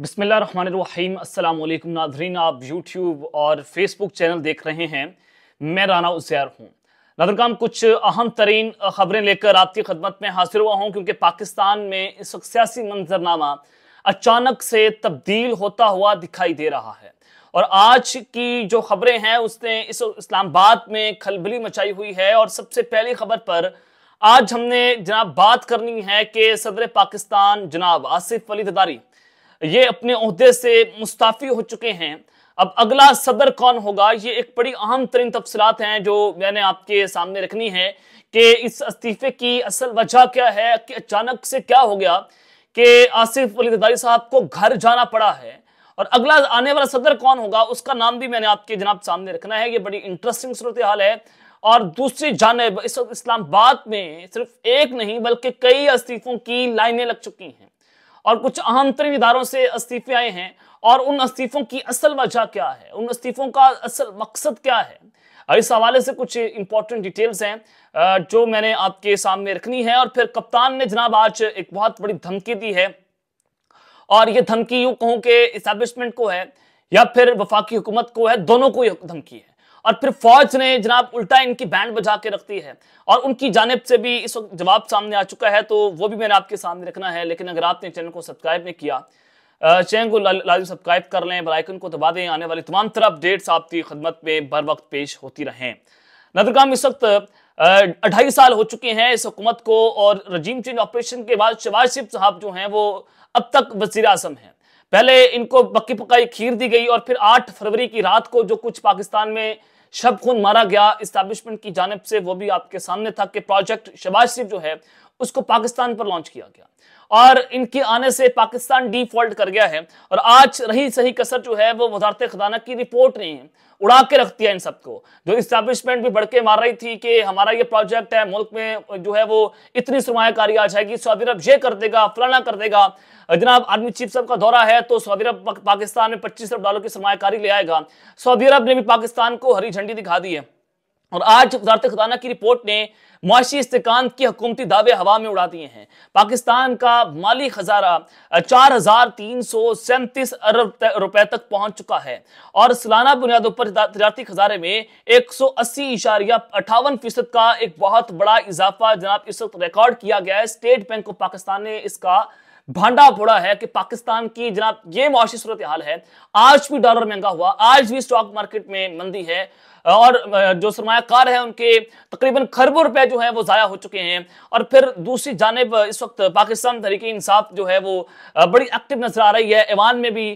बिसमीम अल्लाम नादरीन आप यूट्यूब और फेसबुक चैनल देख रहे हैं मैं राना उजैर हूँ काम कुछ अहम तरीन खबरें लेकर आपकी खदमत में हाजिर हुआ हूँ क्योंकि पाकिस्तान में इस वक्त सियासी मंजरनामा अचानक से तब्दील होता हुआ दिखाई दे रहा है और आज की जो खबरें हैं उसने इस इस्लामाबाद में खलबली मचाई हुई है और सबसे पहली खबर पर आज हमने जनाब बात करनी है कि सदर पाकिस्तान जनाब आसिफ अली ददारी ये अपने अहदे से मुस्ताफ़ी हो चुके हैं अब अगला सदर कौन होगा ये एक बड़ी अहम तरीन तफसलत हैं जो मैंने आपके सामने रखनी है कि इस इस्तीफे की असल वजह क्या है कि अचानक से क्या हो गया कि आसिफ अली साहब को घर जाना पड़ा है और अगला आने वाला सदर कौन होगा उसका नाम भी मैंने आपके जनाब सामने रखना है ये बड़ी इंटरेस्टिंग सूरत हाल है और दूसरी जानब इस वक्त इस्लामाबाद में सिर्फ एक नहीं बल्कि कई इस्तीफों की लाइनें लग चुकी हैं और कुछ अहम तरीन इदारों से इस्तीफे आए हैं और उन इस्तीफों की असल वजह क्या है उन इस्तीफों का असल मकसद क्या है इस हवाले से कुछ इंपॉर्टेंट डिटेल्स हैं जो मैंने आपके सामने रखनी है और फिर कप्तान ने जनाब आज एक बहुत बड़ी धमकी दी है और ये धमकी यूं कहूँ कि इस्टेब्लिशमेंट को है या फिर वफाकी हुकूमत को है दोनों को धमकी है और फिर फौज ने जनाब उल्टा इनकी बैंड बजा के रखती है और उनकी जानब से भी इस वक्त जवाब सामने आ चुका है तो वो भी मैंने आपके सामने रखना है लेकिन अगर आपने चैनल को सब्सक्राइब नहीं किया चैनल को लाजम सब्सक्राइब कर लें बलाइकन को दबा दें आने वाली तमाम तरह अपडेट्स आपकी खदमत में बर वक्त पेश होती रहें नदरगाम इस वक्त अढ़ाई साल हो चुके हैं इस हुकूमत को और रजीम चेंज ऑपरेशन के बाद शबाज शिफ साहब जो हैं वो अब तक वजीर अजम हैं पहले इनको पक्की पकाई खीर दी गई और फिर आठ फरवरी की रात को जो कुछ पाकिस्तान में शब खून मारा गया इस्टेब्लिशमेंट की जानब से वो भी आपके सामने था कि प्रोजेक्ट शबाज शरीफ जो है उसको पाकिस्तान पर लॉन्च किया गया और इनके आने से पाकिस्तान डिफॉल्ट कर गया है और आज रही सही कसर जो है वो वजारत खजाना की रिपोर्ट नहीं है उड़ा के रख दिया इन सबको जो इस्टेब्लिशमेंट भी बढ़ के मार रही थी कि हमारा ये प्रोजेक्ट है मुल्क में जो है वो इतनी सरमाकारी आ जाएगी सऊदी अरब ये कर देगा फलाना कर देगा जनाब आर्मी चीफ साहब का दौरा है तो सऊदी अरब पाकिस्तान में पच्चीस अरब डॉलर की सरमाकारी ले आएगा सऊदी अरब ने भी पाकिस्तान को हरी झंडी दिखा दी है और आज वजारत खजाना की रिपोर्ट ने मुआशी इस्तेकान के हकूमती दावे हवा में उड़ा दिए हैं पाकिस्तान का माली खजारा चार हजार तीन सौ सैंतीस अरब रुपए तक पहुंच चुका है और सालाना बुनियादों पर तजारती खजारे में एक सौ अस्सी इशारिया अठावन फीसद का एक बहुत बड़ा इजाफा जनाब इस वक्त रिकॉर्ड किया गया है स्टेट बैंक ऑफ पाकिस्तान ने इसका भांडा फोड़ा है कि पाकिस्तान की जनाब ये मुआशी सूरत हाल है आज भी डॉलर महंगा हुआ आज भी स्टॉक मार्केट में मंदी है और जो सरमाकार है उनके तकरीबन खरबों रुपए जो है वो ज़ाया हो चुके हैं और फिर दूसरी जानब इस वक्त पाकिस्तान तरीके इंसाफ जो है वो बड़ी एक्टिव नजर आ रही है ईवान में भी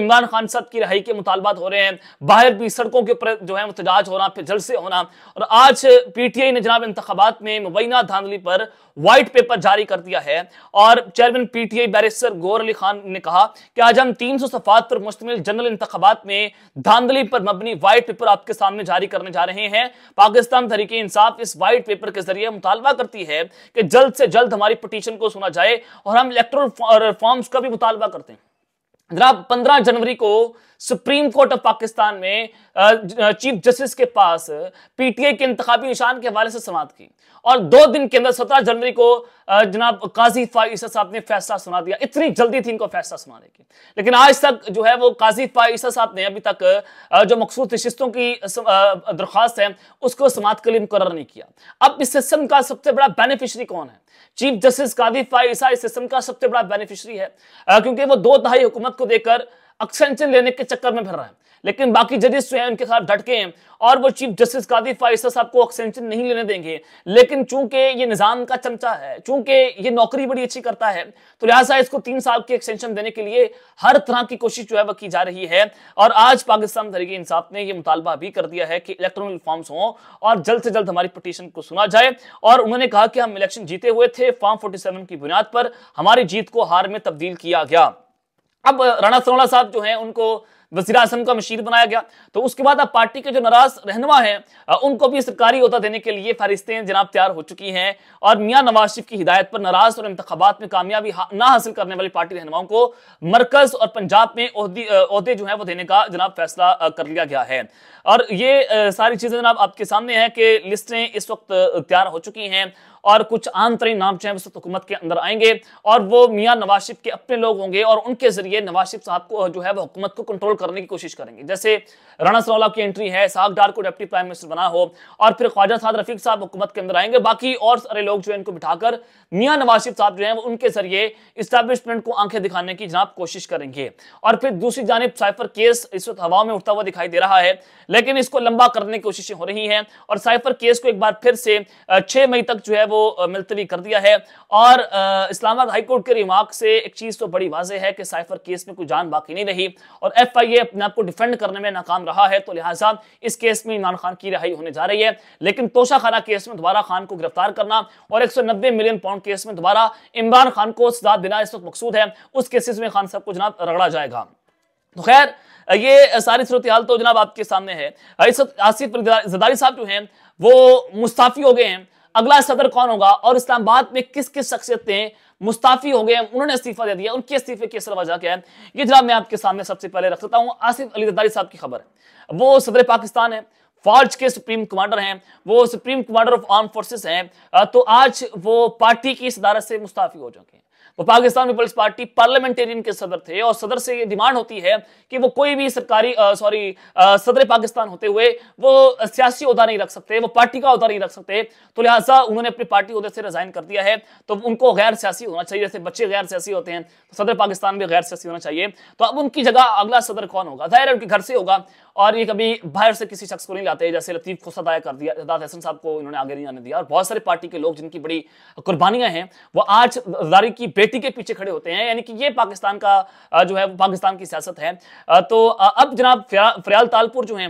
इमरान खान साहब की रहाई के मुतालबात हो रहे हैं बाहर भी सड़कों के ऊपर जो है एहतजाज होना फिर जलसे होना और आज पी टी आई ने जनाब इंतबात में मुबैना धांधली पर व्हाइट पेपर जारी कर दिया है और चेयरमैन पीटीआई बैरिस्टर गोर अली खान ने कहा कि आज हम 300 सफात पर मुश्तमिल जनरल इंतबात में धांधली पर मबनी व्हाइट पेपर आपके सामने जारी करने जा रहे हैं पाकिस्तान तरीके इंसाफ इस व्हाइट पेपर के जरिए मुतालबा करती है कि जल्द से जल्द हमारी पटिशन को सुना जाए और हम इलेक्ट्रोल फॉर्म्स का भी मुतालबा करते हैं जनाब पंद्रह जनवरी को सुप्रीम कोर्ट ऑफ पाकिस्तान में चीफ जस्टिस के पास पीटीए के इंतबी निशान के हवाले से समात की और दो दिन के अंदर सत्रह जनवरी को जनाब काजी फाइसा साहब ने फैसला सुना दिया इतनी जल्दी थी इनको फैसला सुनाने की लेकिन आज तक जो है वो काजी फाइसा साहब ने अभी तक जो मखसूस नशिस्तों की दरख्वास्त है उसको समात के लिए मुकर नहीं किया अब इस सिस्टम का सबसे बड़ा बेनिफिशरी कौन है चीफ जस्टिस काजी फाइसा इस सिस्टम का सबसे बड़ा बेनिफिशरी है क्योंकि वो दो दहाई हुकूमत को देकर एक्सेंशन लेने के चक्कर में फिर रहा है लेकिन बाकी जजेस जो है उनके खिलाफ डटके हैं और वो चीफ जस्टिस कादी फाइसा साहब को एक्सटेंशन नहीं लेने देंगे लेकिन चूंकि ये निज़ाम का चमचा है चूंकि ये नौकरी बड़ी अच्छी करता है तो लिहाजा इसको तीन साल की एक्सटेंशन देने के लिए हर तरह की कोशिश जो है वह की जा रही है और आज पाकिस्तान तरीके इंसाफ ने यह मुतालबा भी कर दिया है कि इलेक्ट्रॉनिक फॉर्म्स हों और जल्द से जल्द हमारी पटिशन को सुना जाए और उन्होंने कहा कि हम इलेक्शन जीते हुए थे फॉर्म फोर्टी की बुनियाद पर हमारी जीत को हार में तब्दील किया गया अब राणा सोना साहब जो हैं उनको वजी अजम का मशीर बनाया गया तो उसके बाद अब पार्टी के जो नाराज रहनमा हैं उनको भी सरकारी अहदा देने के लिए फहरिस्तें जनाब तैयार हो चुकी हैं और मियाँ नवाज शरीफ की हिदायत पर नाराज और इंतबात में कामयाबी ना हासिल करने वाली पार्टी रहनुमाओं को मरकज और पंजाब में अहदे जो है वो देने का जनाब फैसला कर लिया गया है और ये सारी चीज़ें जनाब आपके सामने हैं कि लिस्टें इस वक्त तैयार हो चुकी हैं और कुछ आम तरीन नाम जो है उस हुकूमत के अंदर आएंगे और वो मियाँ नवाज शरीफ के अपने लोग होंगे और उनके जरिए नवाज शरीफ साहब को जो है वो हुकूमत को कंट्रोल करने की कोशिश करेंगे जैसे राणा सरौला की एंट्री है साग डार को डेप्टी प्राइम मिनिस्टर बना हो और फिर ख्वाजा साद रफीक साहब हुकूमत के अंदर आएंगे बाकी और सारे लोग जो है इनको बिठाकर मियाँ नवाशिफ साहब जो है उनके जरिए इस्टेब्लिशमेंट को आंखें दिखाने की जनाब कोशिश करेंगे और फिर दूसरी जानब साइफर केस इस वक्त हवाओं में उठता हुआ दिखाई दे रहा है लेकिन इसको लंबा करने की कोशिशें हो रही हैं और साइफर केस को एक बार फिर से छः मई तक जो है वो मुलतवी कर दिया है और इस्लामाबाद हाईकोर्ट के रिमार्क से एक चीज तो बड़ी वाजह है कि साइफर केस में कोई जान बाकी नहीं रही और एफ ये अपने आप को डिफेंड करने में नाकाम रहा है तो लिहाजा इस केस में इमरान खान की रिहाई होने जा रही है लेकिन तोशाखाना केस में दोबारा खान को गिरफ्तार करना और एक मिलियन पाउंड केस में दोबारा इमरान खान को सजा देना इस वक्त मकसूद है उस केसेस में खान साहब को जनाब रगड़ा जाएगा तो खैर ये सारी सूरत हाल तो जनाब आपके सामने है इस आसिफ जदारी साहब जो हैं वो मुस्ताफी हो गए हैं अगला सदर कौन होगा और इस्लामाबाद में किस किस शख्सियत ने मुस्ताफी हो गए उन्होंने इस्तीफा दे दिया उनके इस्तीफे की असल वजह क्या है ये जनाब मैं आपके सामने सबसे पहले रख सकता हूँ आसिफ अली जदारी साहब की खबर वो सदर पाकिस्तान है फौज के सुप्रीम कमांडर हैं वो supreme commander of arm forces हैं तो आज वो पार्टी की सदारत से मुस्ताफी हो चुके हैं वो पाकिस्तान पीपल्स पार्टी पार्लियामेंटेरियन के सदर थे और सदर से ये डिमांड होती है कि वो कोई भी सरकारी सॉरी सदर पाकिस्तान होते हुए वो सियासी अहदा नहीं रख सकते वो पार्टी का अहदा नहीं रख सकते तो लिहाजा उन्होंने अपनी पार्टी अहदे से रिजाइन कर दिया है तो उनको गैर सियासी होना चाहिए जैसे बच्चे गैर सियासी होते हैं तो सदर पाकिस्तान भी गैर सियासी होना चाहिए तो अब उनकी जगह अगला सदर कौन होगा जाहिर है उनके घर से होगा और ये कभी बाहर से किसी शख्स को नहीं लाते जैसे लतीफ खुसा दाया कर दिया दाद हसन साहब को इन्होंने आगे नहीं आने दिया और बहुत सारे पार्टी के लोग जिनकी बड़ी कुर्बानियां हैं वो आज की बेटी के पीछे खड़े होते हैं यानी कि ये पाकिस्तान का जो है पाकिस्तान की सियासत है तो अब जनाब फयाल तालपुर जो है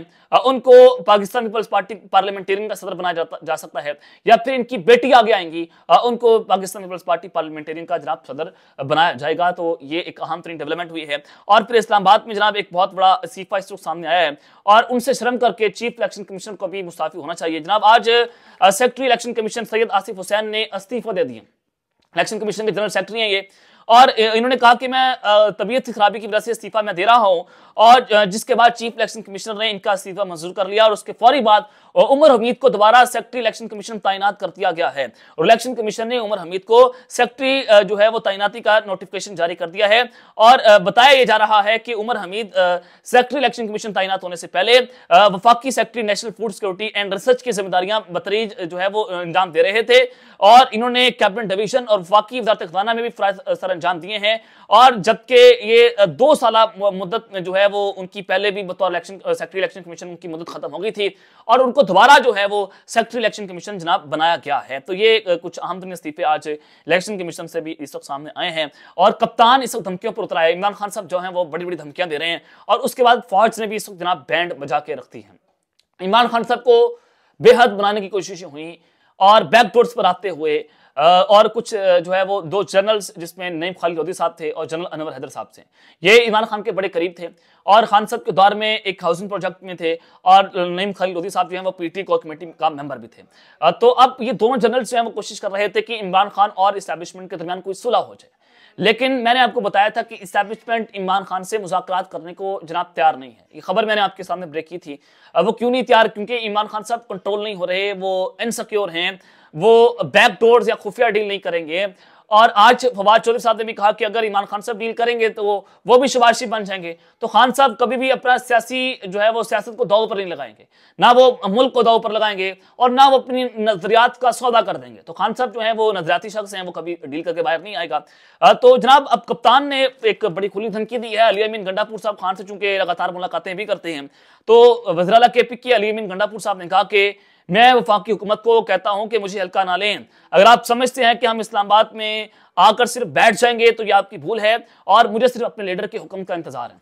उनको पाकिस्तान पीपल्स पार्टी पार्लियामेंटेरियन का सदर बनाया जा सकता है या फिर इनकी बेटी आगे आएंगी उनको पाकिस्तान पीपल्स पार्टी पार्लियामेंटेरियन का जनाब सदर बनाया जाएगा तो ये एक अहम तरीन डेवलपमेंट हुई है और फिर इस्लामाबाद में जनाब एक बहुत बड़ा इस्तीफा इस वक्त सामने आया है और उनसे शर्म करके चीफ इलेक्शन कमीशन को भी मुस्ताफी होना चाहिए जनाब आज secretary election commission Syed Asif Hussain ने इस्तीफा दे दिया इलेक्शन कमीशन के जनरल सेक्रेटरी हैं ये और इन्होंने कहा कि मैं तबीयत की खराबी की वजह से इस्तीफा मैं दे रहा हूं और जिसके बाद चीफ इलेक्शन कमिश्नर ने इनका इस्तीफा मंजूर कर लिया और उसके फौरी बाद उमर हमीद को दोबारा सेक्रेटरी इलेक्शन कमीशन तैनात कर दिया गया है और इलेक्शन कमीशन ने उमर हमीद को सेक्रेटरी जो है वो तैनाती का नोटिफिकेशन जारी कर दिया है और बताया यह जा रहा है कि Umar Hameed secretary election commission तैनात होने से पहले वफाकी secretary national food security and research की जिम्मेदारियां बतरीज जो है वो अंजाम दे रहे थे और इन्होंने कैबिनेट डिवीजन और वफाकी वजारत खजाना में भी सर जान दिए हैं और जबकि ये दो साल मुद्दत जो है वो उनकी पहले भी बतौर इलेक्शन सेक्रेटरी इलेक्शन कमीशन उनकी मुद्दत खत्म हो गई थी और उनको दोबारा जो है वो सेक्रेटरी इलेक्शन कमीशन जनाब बनाया गया है तो ये कुछ अहम तरीन इस्तीफे आज इलेक्शन कमीशन से भी इस वक्त सामने आए हैं और कप्तान इस वक्त धमकियों पर उतरा है इमरान खान साहब जो है वो बड़ी बड़ी धमकियां दे रहे हैं और उसके बाद फौज ने भी इस वक्त जनाब बैंड बजा के रखती है इमरान खान साहब को बेहद बनाने की कोशिशें हुई और बैकडोर्स पर आते हुए और कुछ जो है वो दो जनरल्स जिसमें नईम खाली लोधी साहब थे और जनरल अनवर हैदर साहब थे ये इमरान खान के बड़े करीब थे और खान साहब के दौर में एक हाउसिंग प्रोजेक्ट में थे और नईम खाली लोधी साहब जो है वो पीटी कोर कमेटी का मेंबर भी थे तो अब ये दोनों जनरल जो है वो कोशिश कर रहे थे कि इमरान खान और इस्टेब्लिशमेंट के दरमियान कोई सुलह हो जाए लेकिन मैंने आपको बताया था कि इस्टेब्लिशमेंट इमरान खान से मुजाकर करने को जनाब तैयार नहीं है ये खबर मैंने आपके सामने ब्रेक की थी वो क्यों नहीं तैयार क्योंकि इमरान खान साहब कंट्रोल नहीं हो रहे वो इनसिक्योर हैं वो बैकडोर्स या खुफिया डील नहीं करेंगे और आज फवाद चौधरी साहब ने भी कहा कि अगर इमरान खान साहब डील करेंगे तो वो वो भी शबाशी बन जाएंगे तो खान साहब कभी भी अपना सियासी जो है वो सियासत को दाव पर नहीं लगाएंगे ना वो मुल्क को दाव पर लगाएंगे और ना वो अपनी नजरियात का सौदा कर देंगे तो खान साहब जो है वो नजरियाती शख्स हैं वो कभी डील करके बाहर नहीं आएगा तो जनाब अब कप्तान ने एक बड़ी खुली धमकी दी है अली अमीन गंडापुर साहब खान से चूंकि लगातार मुलाकातें भी करते हैं तो वजराला के पी के अली अमीन गंडापुर साहब ने कहा कि मैं वफाकी हुकूमत को कहता हूं कि मुझे हल्का ना लें अगर आप समझते हैं कि हम इस्लामाबाद में आकर सिर्फ बैठ जाएंगे तो यह आपकी भूल है और मुझे सिर्फ अपने लीडर के हुक्म का इंतजार है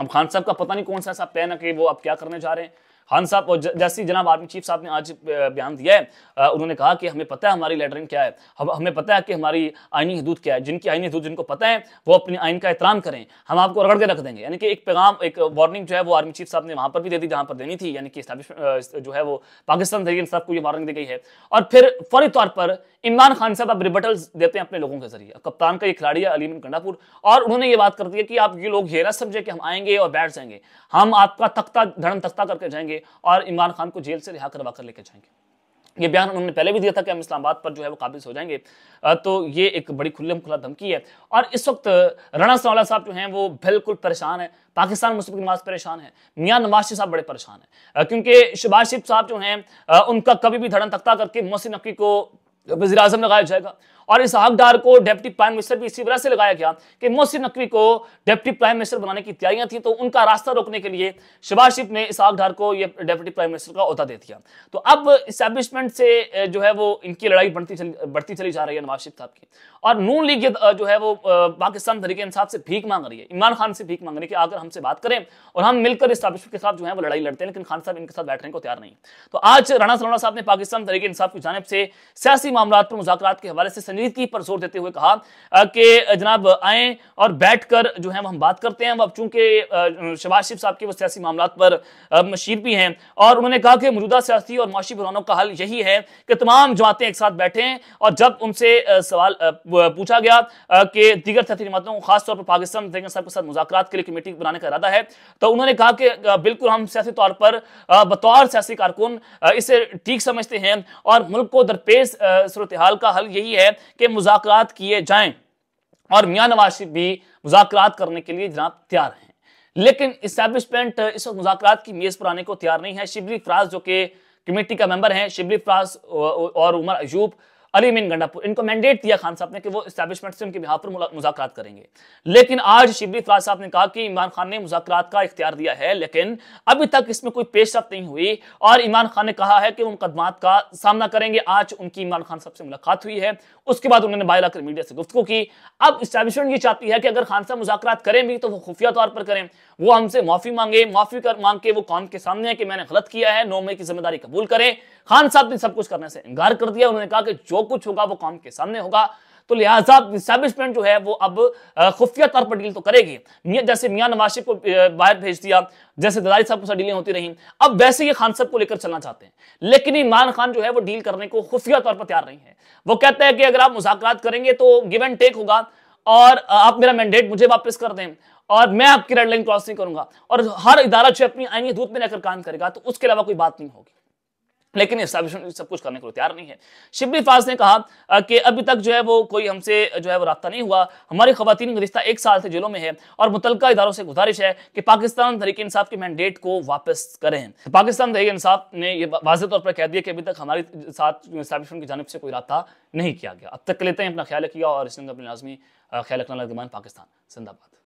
अब खान साहब का पता नहीं कौन सा ऐसा प्लान है कि वो आप क्या करने जा रहे हैं खान साहब और जैसे जनाब आर्मी चीफ साहब ने आज बयान दिया है उन्होंने कहा कि हमें पता है हमारी लेटरिंग क्या है हमें पता है कि हमारी आइनी हदूद क्या है जिनकी आइनी हदूद जिनको पता है वो अपने आइन का एहतराम करें हम आपको रगड़ के रख देंगे यानी कि एक पैगाम एक वार्निंग जो है वो आर्मी चीफ साहब ने वहाँ पर भी दे दी जहाँ पर देनी थी यानी कि जो है वो पाकिस्तान तरीके साहब को ये वार्निंग दी गई है और फिर फौरी तौर पर इमरान खान साहब अब रिबटल देते हैं अपने लोगों के जरिए कप्तान का ये खिलाड़ी है अलीमन कंडापुर और उन्होंने ये बात कर दी है कि आप ये लोग ये ना समझे कि हम आएंगे और बैठ जाएंगे हम आपका तख्ता धड़म तख्ता करके जाएंगे करेंगे और इमरान खान को जेल से रिहा करवा कर लेकर जाएंगे ये बयान उन्होंने पहले भी दिया था कि हम इस्लामाबाद पर जो है वो काबिज हो जाएंगे तो ये एक बड़ी खुले खुला धमकी है और इस वक्त राणा सवाला साहब जो हैं वो बिल्कुल परेशान है पाकिस्तान मुस्लिम नवाज परेशान है मियां नवाज शरीफ साहब बड़े परेशान है क्योंकि शबाज शरीफ साहब जो हैं उनका कभी भी धड़न तख्ता करके मोहसिन नकवी को वजी अजम लगाया जाएगा और इस हकदार को डेप्टी प्राइम मिनिस्टर भी इसी वजह से लगाया गया कि मोहसिन नकवी को डेप्टी प्राइम मिनिस्टर बनाने की तैयारियां थी तो उनका रास्ता रोकने के लिए शबाशिफ शिफ ने इस हकदार को ये डेप्टी प्राइम मिनिस्टर का अहदा दे दिया तो अब इस्टेब्लिशमेंट से जो है वो इनकी लड़ाई बढ़ती चली बढ़ती चली जा रही है नवाज शिफ साहब की और नून लीग जो है वो पाकिस्तान तरीके इंसाफ से भीख मांग रही है इमरान खान से भीख मांग रही है कि आकर हमसे बात करें और हम मिलकर इस्टेब्लिशमेंट के साथ जो है वो लड़ाई लड़ते हैं लेकिन खान साहब इनके साथ बैठने को तैयार नहीं तो आज राणा सलौड़ा साहब ने पाकिस्तान तरीके इंसाफ की जानब से सियासी सियासी मामला पर मुजाकर के हवाले से संजीदगी पर जोर देते हुए कहा कि जनाब आए और बैठ कर जो है हम बात करते हैं अब चूंकि शबाज शिफ साहब के वो सियासी मामला पर मशीर भी हैं और उन्होंने कहा कि मौजूदा सियासी और माशी बुरानों का हल यही है कि तमाम जमातें एक साथ बैठें और जब उनसे सवाल पूछा गया कि दीगर सियासी जमातों को खासतौर पर पाकिस्तान साहब के साथ मुजाकर के लिए कमेटी बनाने का इरादा है तो उन्होंने कहा कि बिल्कुल हम सियासी तौर पर बतौर सियासी कारकुन इसे ठीक समझते हैं और मुल्क को दरपेश सूरत हाल का हल यही है कि मुजात किए जाएँ और मियाँ नवाज शरीफ भी मुजात करने के लिए जनाब तैयार हैं लेकिन इस्टेब्लिशमेंट इस वक्त मुजात की मेज़ पर आने को तैयार नहीं है शिबली फराज जो कि कमेटी का मेंबर हैं शिबली फराज और उमर अयूब अली मीन गंडापुर इनको मैंडेट दिया खान साहब ने कि वो इस्टेबलिशमेंट से उनके बिहार पर मुजाकर करेंगे लेकिन आज शिबली फराज साहब ने कहा कि इमरान खान ने मुजाकर का इख्तियार दिया है लेकिन अभी तक इसमें कोई पेश नहीं हुई और इमरान खान ने कहा है कि वो का सामना करेंगे आज उनकी इमरान खान साहब से मुलाकात हुई है उसके बाद उन्होंने बाहर मीडिया से गुफ्तु की अब इस्टेबलिशमेंट ये चाहती है कि अगर खान साहब मुजाकर करें भी तो वो खुफिया तौर पर करें वो हमसे माफी मांगे माफी कर मांग के वो कौन के सामने है कि मैंने गलत किया है नौ मई की जिम्मेदारी कबूल करें खान साहब ने सब कुछ करने से इनकार कर दिया उन्होंने कहा कि जो कुछ होगा वो कौन के सामने होगा तो लिहाजा स्टैब्लिशमेंट जो है वो अब खुफिया तौर पर डील तो करेगी जैसे मियाँ नवाज को बाहर भेज दिया जैसे दलाली साहब को सर डीलें होती रहीं अब वैसे ये खान साहब को लेकर चलना चाहते हैं लेकिन इमरान खान जो है वो डील करने को खुफिया तौर पर तैयार नहीं है वो कहते हैं कि अगर आप मुजाकर करेंगे तो गिव एंड टेक होगा और आप मेरा मैंडेट मुझे वापस कर दें और मैं आपकी रेड लाइन क्रॉस नहीं करूंगा और हर इदारा जो अपनी आईनी धूप में रहकर काम करेगा तो उसके अलावा कोई बात नहीं होगी लेकिन इस्टेब्लिशमेंट सब कुछ करने को तैयार नहीं है शिबली फाज ने कहा कि अभी तक जो है वो कोई हमसे जो है वो रास्ता नहीं हुआ हमारी का रिश्ता एक साल से जेलों में है और मुतलका इदारों से गुजारिश है कि पाकिस्तान तरीके इंसाफ के मैंडेट को वापस करें पाकिस्तान तरीके इंसाफ ने यह वाजे तौर पर कह दिया कि अभी तक हमारे साथ इस्टेब्लिशमेंट की जानब से कोई रास्ता नहीं किया गया अब तक लेते हैं अपना ख्याल रखिएगा और इसमें अपने लाजमी ख्याल रखना पाकिस्तान जिंदाबाद